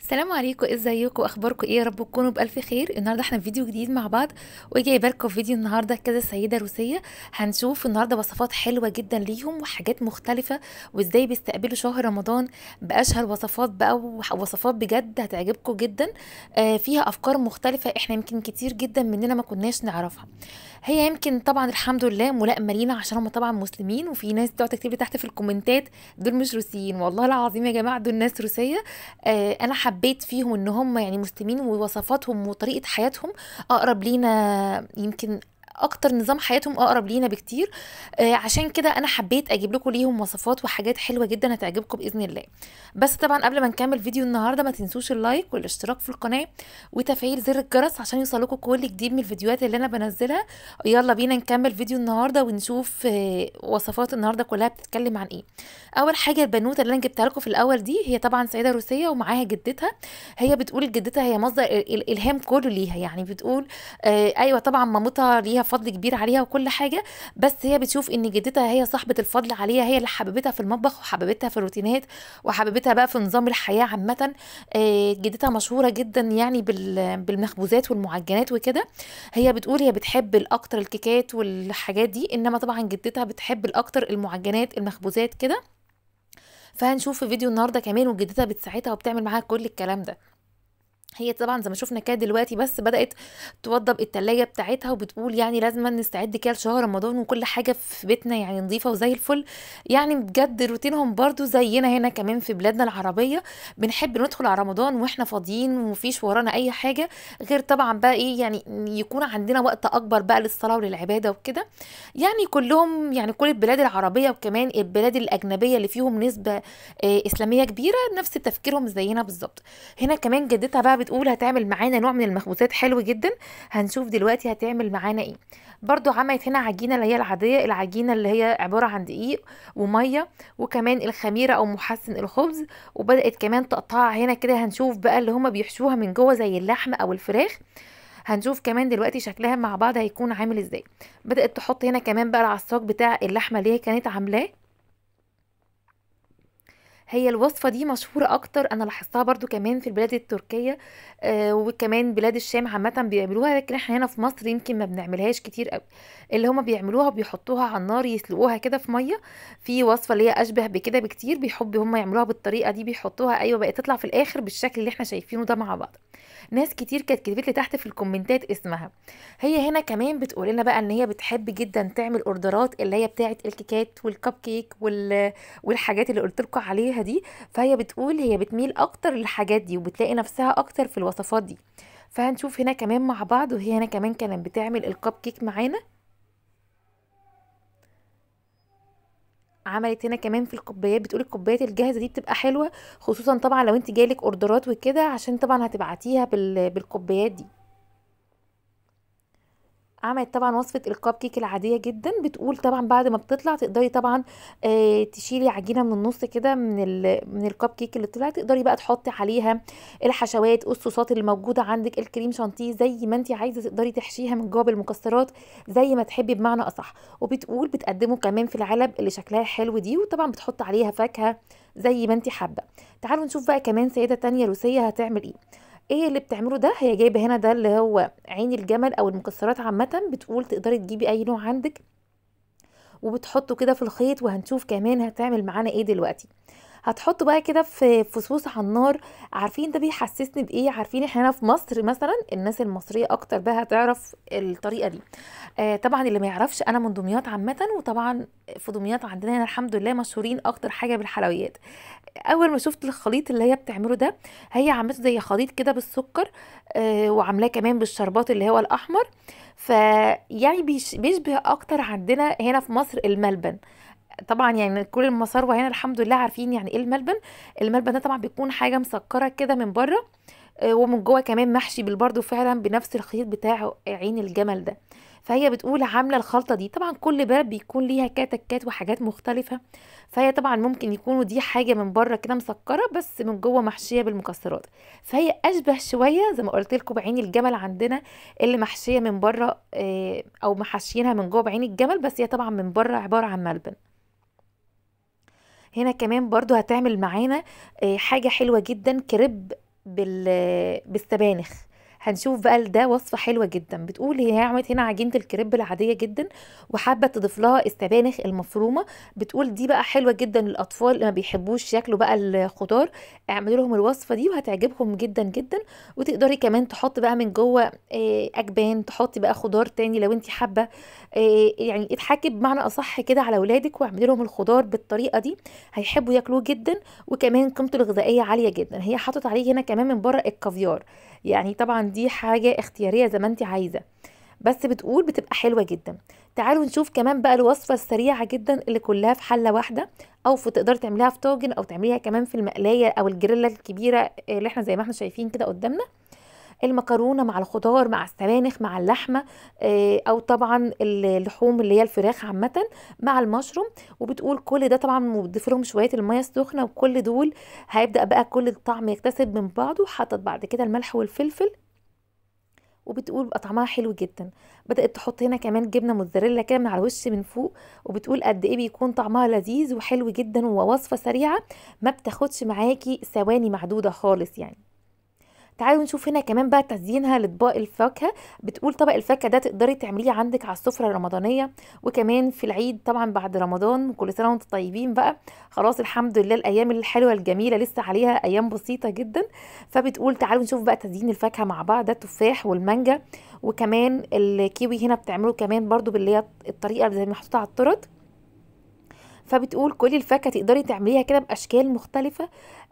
السلام عليكم ازيكم اخباركم ايه يا رب تكونوا بالف خير النهارده احنا في فيديو جديد مع بعض بالكم في فيديو النهارده كذا سيده روسيه هنشوف النهارده وصفات حلوه جدا ليهم وحاجات مختلفه وازاي بيستقبلوا شهر رمضان باشهر وصفات بقى ووصفات بجد هتعجبكم جدا آه فيها افكار مختلفه احنا يمكن كتير جدا مننا ما كناش نعرفها هي يمكن طبعا الحمد لله ملائمه لينا عشان هم طبعا مسلمين وفي ناس بتقعد تكتب لي تحت في الكومنتات دول مش روسيين والله العظيم يا جماعه دول ناس روسيه آه انا حبيت فيهم ان هم يعني مسلمين ووصفاتهم وطريقه حياتهم اقرب لينا يمكن اكتر نظام حياتهم اقرب لينا بكتير آه عشان كده انا حبيت اجيب لكم ليهم وصفات وحاجات حلوه جدا هتعجبكم باذن الله بس طبعا قبل ما نكمل فيديو النهارده ما تنسوش اللايك والاشتراك في القناه وتفعيل زر الجرس عشان يوصلكم كل جديد من الفيديوهات اللي انا بنزلها يلا بينا نكمل فيديو النهارده ونشوف آه وصفات النهارده كلها بتتكلم عن ايه اول حاجه البنوته اللي انا جبتها لكم في الاول دي هي طبعا سيده روسيه ومعاها جدتها هي بتقول جدتها هي مصدر الالهام كله ليها يعني بتقول آه ايوه طبعا مامتها ليها فضل كبير عليها وكل حاجه بس هي بتشوف ان جدتها هي صاحبه الفضل عليها هي اللي حببتها في المطبخ وحببتها في الروتينات وحببتها بقى في نظام الحياه عامه آه، جدتها مشهوره جدا يعني بالمخبوزات والمعجنات وكده هي بتقول هي بتحب الاكتر الكيكات والحاجات دي انما طبعا جدتها بتحب الاكتر المعجنات المخبوزات كده فهنشوف في فيديو النهارده كمان وجدتها بتساعدها وبتعمل معاها كل الكلام ده هي طبعا زي ما شفنا كده دلوقتي بس بدات توضب التلاجة بتاعتها وبتقول يعني لازم نستعد كده لشهر رمضان وكل حاجه في بيتنا يعني نظيفه وزي الفل يعني بجد روتينهم برضو زينا هنا كمان في بلادنا العربيه بنحب ندخل على رمضان واحنا فاضيين ومفيش ورانا اي حاجه غير طبعا بقى ايه يعني يكون عندنا وقت اكبر بقى للصلاه وللعباده وكده يعني كلهم يعني كل البلاد العربيه وكمان البلاد الاجنبيه اللي فيهم نسبه آه، اسلاميه كبيره نفس تفكيرهم زينا بالظبط هنا كمان جدتها بقى بتقول هتعمل معانا نوع من المخبوزات حلو جدا هنشوف دلوقتي هتعمل معانا ايه برضو عملت هنا عجينه اللي هي العاديه العجينه اللي هي عباره عن دقيق وميه وكمان الخميره او محسن الخبز وبدات كمان تقطعها هنا كده هنشوف بقى اللي هما بيحشوها من جوه زي اللحم او الفراخ هنشوف كمان دلوقتي شكلها مع بعض هيكون عامل ازاي بدات تحط هنا كمان بقى العصاق بتاع اللحمه اللي هي كانت عاملاه هي الوصفة دي مشهورة أكتر أنا لاحظتها برضو كمان في البلاد التركية آه وكمان بلاد الشام عامة بيعملوها لكن احنا هنا في مصر يمكن ما بنعملهاش كتير قوي اللي هما بيعملوها بيحطوها على النار يسلقوها كده في مية في وصفة اللي هي أشبه بكده بكتير بيحب هما يعملوها بالطريقة دي بيحطوها أيوة بقت تطلع في الآخر بالشكل اللي احنا شايفينه ده مع بعض ناس كتير كانت كتبت لي تحت في الكومنتات اسمها هي هنا كمان بتقول لنا بقى ان هي بتحب جدا تعمل اوردرات اللي هي بتاعه الكيكات والكب كيك والحاجات اللي قلت لكم عليها دي فهي بتقول هي بتميل اكتر للحاجات دي وبتلاقي نفسها اكتر في الوصفات دي فهنشوف هنا كمان مع بعض وهي هنا كمان كانت بتعمل الكب كيك معانا عملت هنا كمان في الكوبايات بتقول الكوبايات الجاهزه دي بتبقى حلوه خصوصا طبعا لو انت جالك اوردرات وكده عشان طبعا هتبعتيها بالكوبايات دي عملت طبعا وصفه الكب كيك العاديه جدا بتقول طبعا بعد ما بتطلع تقدري طبعا آه تشيلي عجينه من النص كده من ال من الكب كيك اللي طلعت تقدري بقى تحطي عليها الحشوات الصوصات اللي موجوده عندك الكريم شانتيه زي ما انت عايزه تقدري تحشيها من جوه بالمكسرات زي ما تحبي بمعنى اصح وبتقول بتقدمه كمان في العلب اللي شكلها حلو دي وطبعا بتحط عليها فاكهه زي ما انت حابه تعالوا نشوف بقى كمان سيده تانية روسيه هتعمل ايه ايه اللي بتعمله ده هي جايبه هنا ده اللي هو عين الجمل او المكسرات عامه بتقول تقدري تجيبي اي نوع عندك وبتحطه كده في الخيط وهنشوف كمان هتعمل معانا ايه دلوقتي هتحطه بقى كده في فصوص على النار عارفين ده بيحسسني بايه عارفين احنا هنا في مصر مثلا الناس المصريه اكتر بقى هتعرف الطريقه دي آه طبعا اللي ما يعرفش انا من دمياط عامه وطبعا في دمياط عندنا هنا الحمد لله مشهورين اكتر حاجه بالحلويات اول ما شفت الخليط اللي هي بتعمله ده هي عملته زي خليط كده بالسكر آه وعاملاه كمان بالشربات اللي هو الاحمر فيعني بيشبه اكتر عندنا هنا في مصر الملبن طبعا يعني كل المسار هنا الحمد لله عارفين يعني ايه الملبن الملبن ده طبعا بيكون حاجه مسكره كده من بره آه، ومن جوه كمان محشي بالبرده فعلا بنفس الخيط بتاع عين الجمل ده فهي بتقول عامله الخلطه دي طبعا كل باب بيكون ليها كاتكات وحاجات مختلفه فهي طبعا ممكن يكونوا دي حاجه من بره كده مسكره بس من جوه محشيه بالمكسرات فهي اشبه شويه زي ما قلت لكم بعين الجمل عندنا اللي محشيه من بره آه، او محشينها من جوه بعين الجمل بس هي طبعا من بره عباره عن ملبن هنا كمان برضو هتعمل معانا آه، حاجة حلوة جدا كريب بالسبانخ هنشوف بقى ده وصفه حلوه جدا بتقول هي عملت هنا عجينه الكريب العاديه جدا وحابه تضيف لها السبانخ المفرومه بتقول دي بقى حلوه جدا للاطفال اللي ما بيحبوش ياكلوا بقى الخضار اعملي لهم الوصفه دي وهتعجبهم جدا جدا وتقدري كمان تحطي بقى من جوه آه، اجبان تحطي بقى خضار تاني لو انت حابه آه، يعني اتحكي بمعنى اصح كده على اولادك واعملي لهم الخضار بالطريقه دي هيحبوا ياكلوه جدا وكمان قيمته الغذائيه عاليه جدا هي حاطط عليه هنا كمان من بره الكافيار يعني طبعا دي دي حاجه اختياريه زي ما انت عايزه بس بتقول بتبقى حلوه جدا تعالوا نشوف كمان بقى الوصفه السريعه جدا اللي كلها في حله واحده او في تقدر تعمليها في طاجن او تعمليها كمان في المقلايه او الجريلا الكبيره اللي احنا زي ما احنا شايفين كده قدامنا المكرونه مع الخضار مع السبانخ مع اللحمه آه، او طبعا اللحوم اللي هي الفراخ عامه مع المشروم وبتقول كل ده طبعا بتضيف لهم شويه الميه السخنه وكل دول هيبدا بقى كل الطعم يكتسب من بعضه حطت بعد كده الملح والفلفل وبتقول بقى طعمها حلو جدا بدات تحط هنا كمان جبنه موتزاريلا كده من على الوش من فوق وبتقول قد ايه بيكون طعمها لذيذ وحلو جدا ووصفه سريعه ما بتاخدش معاكي ثواني معدوده خالص يعني تعالوا نشوف هنا كمان بقى تزيينها لطباق الفاكهه بتقول طبق الفاكهه ده تقدري تعمليه عندك على السفره الرمضانيه وكمان في العيد طبعا بعد رمضان كل سنه وانتم طيبين بقى خلاص الحمد لله الايام الحلوه الجميله لسه عليها ايام بسيطه جدا فبتقول تعالوا نشوف بقى تزيين الفاكهه مع بعض ده التفاح والمانجا وكمان الكيوي هنا بتعمله كمان برده باللي هي الطريقه زي محطوطه على الطرد فبتقول كل الفاكهه تقدري تعمليها كده باشكال مختلفه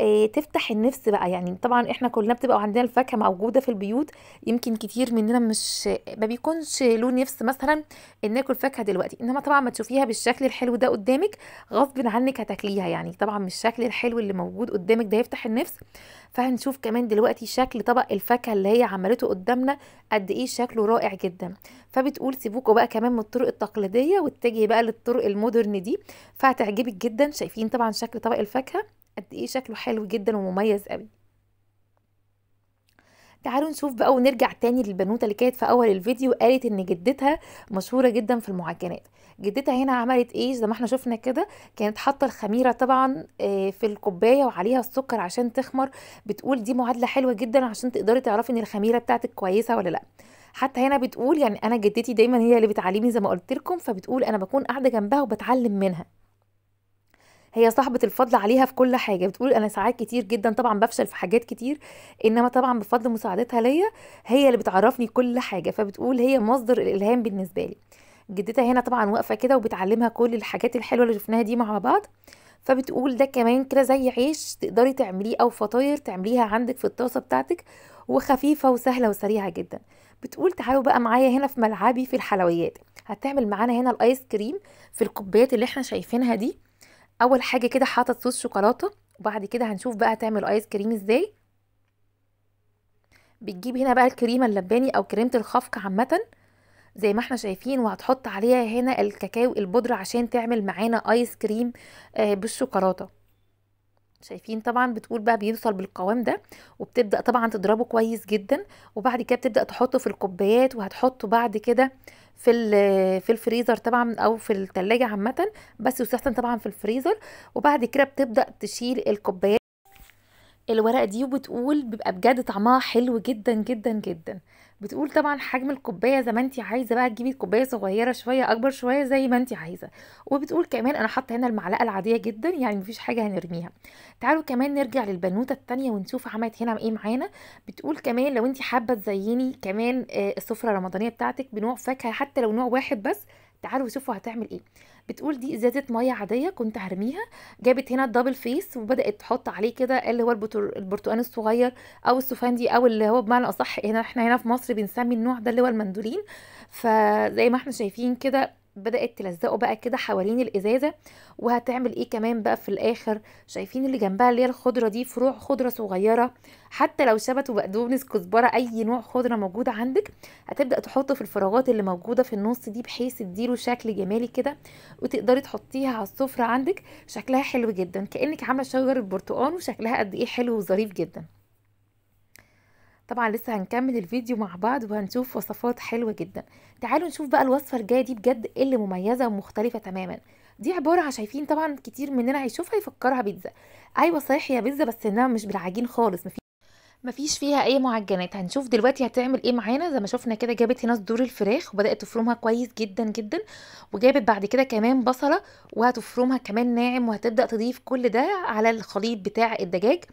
آه، تفتح النفس بقى يعني طبعا احنا كلنا بتبقى عندنا الفاكهه موجوده في البيوت يمكن كتير مننا مش ما بيكونش له نفس مثلا ان ناكل فاكهه دلوقتي انما طبعا ما تشوفيها بالشكل الحلو ده قدامك غصب عنك هتاكليها يعني طبعا مش الشكل الحلو اللي موجود قدامك ده يفتح النفس فهنشوف كمان دلوقتي شكل طبق الفاكهه اللي هي عملته قدامنا قد ايه شكله رائع جدا فبتقول سيبوكوا بقى كمان من الطرق التقليديه واتجهي بقى للطرق المودرن دي فهتعجبك جدا شايفين طبعا شكل طبق الفاكهه قد ايه شكله حلو جدا ومميز قوي تعالوا نشوف بقى ونرجع تاني للبنوته اللي كانت في اول الفيديو قالت ان جدتها مشهوره جدا في المعجنات جدتها هنا عملت ايه زي ما احنا شفنا كده كانت حاطه الخميره طبعا آه، في الكوبايه وعليها السكر عشان تخمر بتقول دي معادله حلوه جدا عشان تقدري تعرفي ان الخميره بتاعتك كويسه ولا لا حتى هنا بتقول يعني انا جدتي دايما هي اللي بتعلمني زي ما قلت لكم فبتقول انا بكون قاعده جنبها وبتعلم منها هي صاحبه الفضل عليها في كل حاجه بتقول انا ساعات كتير جدا طبعا بفشل في حاجات كتير انما طبعا بفضل مساعدتها ليا هي اللي بتعرفني كل حاجه فبتقول هي مصدر الالهام بالنسبه لي جدتها هنا طبعا واقفه كده وبتعلمها كل الحاجات الحلوه اللي شفناها دي مع بعض فبتقول ده كمان كده زي عيش تقدري تعمليه او فطاير تعمليها عندك في الطاسه بتاعتك وخفيفه وسهله وسريعه جدا بتقول تعالوا بقى معايا هنا في ملعبي في الحلويات هتعمل معانا هنا الايس كريم في الكوبايات اللي احنا شايفينها دي اول حاجه كده حاطط صوص شوكولاته وبعد كده هنشوف بقى هتعمل ايس كريم ازاي بتجيب هنا بقى الكريمه اللباني او كريمه الخفق عامه زي ما احنا شايفين وهتحط عليها هنا الكاكاو البودره عشان تعمل معانا ايس آه، كريم بالشوكولاته شايفين طبعا بتقول بقى بيوصل بالقوام ده وبتبدا طبعا تضربه كويس جدا وبعد كده بتبدا تحطه في الكوبايات وهتحطه بعد كده آه في في الفريزر طبعا او في الثلاجه عامه بس وساعتها طبعا في الفريزر وبعد كده بتبدا تشيل الكوبايات الورقه دي وبتقول بيبقى بجد طعمها حلو جدا جدا جدا بتقول طبعا حجم الكوبايه زي ما انت عايزه بقى تجيبي كوبايه صغيره شويه اكبر شويه زي ما انت عايزه وبتقول كمان انا حاطه هنا المعلقه العاديه جدا يعني مفيش حاجه هنرميها تعالوا كمان نرجع للبنوته الثانيه ونشوف عملت هنا ايه معانا بتقول كمان لو انت حابه تزيني كمان آه، السفره الرمضانيه بتاعتك بنوع فاكهه حتى لو نوع واحد بس تعالوا شوفوا هتعمل ايه بتقول دي ازازه ميه عاديه كنت هرميها جابت هنا الدبل فيس وبدات تحط عليه كده اللي هو البرتقان الصغير او السفندي او اللي هو بمعنى اصح هنا احنا هنا في مصر بنسمي النوع ده اللي هو المندولين فزي ما احنا شايفين كده بدات تلزقه بقى كده حوالين الازازه وهتعمل ايه كمان بقى في الاخر شايفين اللي جنبها اللي هي الخضره دي فروع خضره صغيره حتى لو شبت وبقدونس كزبره اي نوع خضره موجود عندك هتبدا تحطه في الفراغات اللي موجوده في النص دي بحيث تديله شكل جمالي كده وتقدري تحطيها على السفره عندك شكلها حلو جدا كانك عامله شجر البرتقال وشكلها قد ايه حلو وظريف جدا طبعا لسه هنكمل الفيديو مع بعض وهنشوف وصفات حلوة جدا تعالوا نشوف بقى الوصفة الجاية دي بجد ايه اللي مميزة ومختلفة تماما دي عبارة شايفين طبعا كتير مننا هيشوفها يفكرها بيتزا ايوه صحيح هي بيتزا بس انها مش بالعجين خالص مفيش فيها اي معجنات هنشوف دلوقتي هتعمل ايه معانا زي ما شفنا كده جابت هنا صدور الفراخ وبدات تفرمها كويس جدا جدا وجابت بعد كده كمان بصله وهتفرمها كمان ناعم وهتبدا تضيف كل ده على الخليط بتاع الدجاج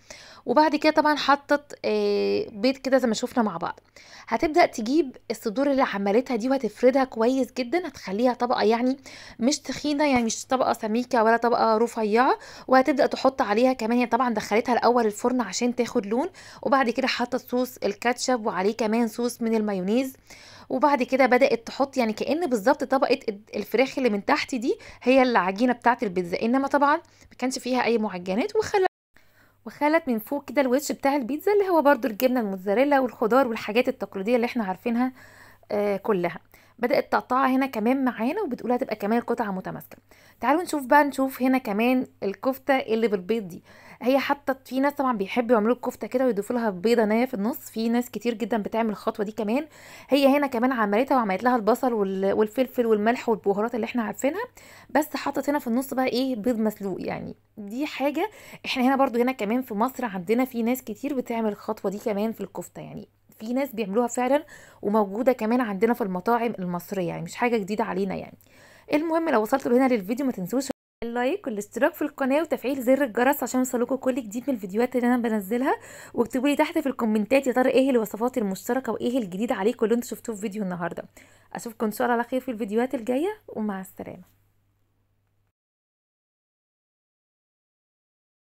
وبعد كده طبعا حطت آه، بيض كده زي ما شفنا مع بعض هتبدا تجيب الصدور اللي عملتها دي وهتفردها كويس جدا هتخليها طبقه يعني مش تخينه يعني مش طبقه سميكه ولا طبقه رفيعه وهتبدا تحط عليها كمان هي يعني طبعا دخلتها الاول الفرن عشان تاخد لون وبعد وبعد كده حطت صوص الكاتشب وعليه كمان صوص من المايونيز وبعد كده بدات تحط يعني كان بالظبط طبقه الفراخ اللي من تحت دي هي العجينه بتاعه البيتزا انما طبعا ما كانش فيها اي معجنات وخلت وخلت من فوق كده الوش بتاع البيتزا اللي هو برضو الجبنه الموتزاريلا والخضار والحاجات التقليديه اللي احنا عارفينها آه كلها بدات تقطعها هنا كمان معانا وبتقول هتبقى كمان قطعه متماسكه تعالوا نشوف بقى نشوف هنا كمان الكفته اللي بالبيض دي هي حطت في ناس طبعا بيحبوا يعملوا الكفته كده ويضيفوا لها بيضه نيه في النص في ناس كتير جدا بتعمل الخطوه دي كمان هي هنا كمان عملتها وعملت لها البصل والفلفل والملح والبهارات اللي احنا عارفينها بس حطت هنا في النص بقى ايه بيض مسلوق يعني دي حاجه احنا هنا برضو هنا كمان في مصر عندنا في ناس كتير بتعمل الخطوه دي كمان في الكفته يعني في ناس بيعملوها فعلا وموجوده كمان عندنا في المطاعم المصريه يعني مش حاجه جديده علينا يعني المهم لو وصلتوا هنا للفيديو ما تنسوش اللايك والاشتراك في القناه وتفعيل زر الجرس عشان يوصلكوا كل جديد من الفيديوهات اللي انا بنزلها واكتبوا لي تحت في الكومنتات يا ترى ايه الوصفات المشتركه وايه الجديد عليكم اللي انتوا شفتوه في فيديو النهارده اشوفكم ان شاء الله على خير في الفيديوهات الجايه ومع السلامه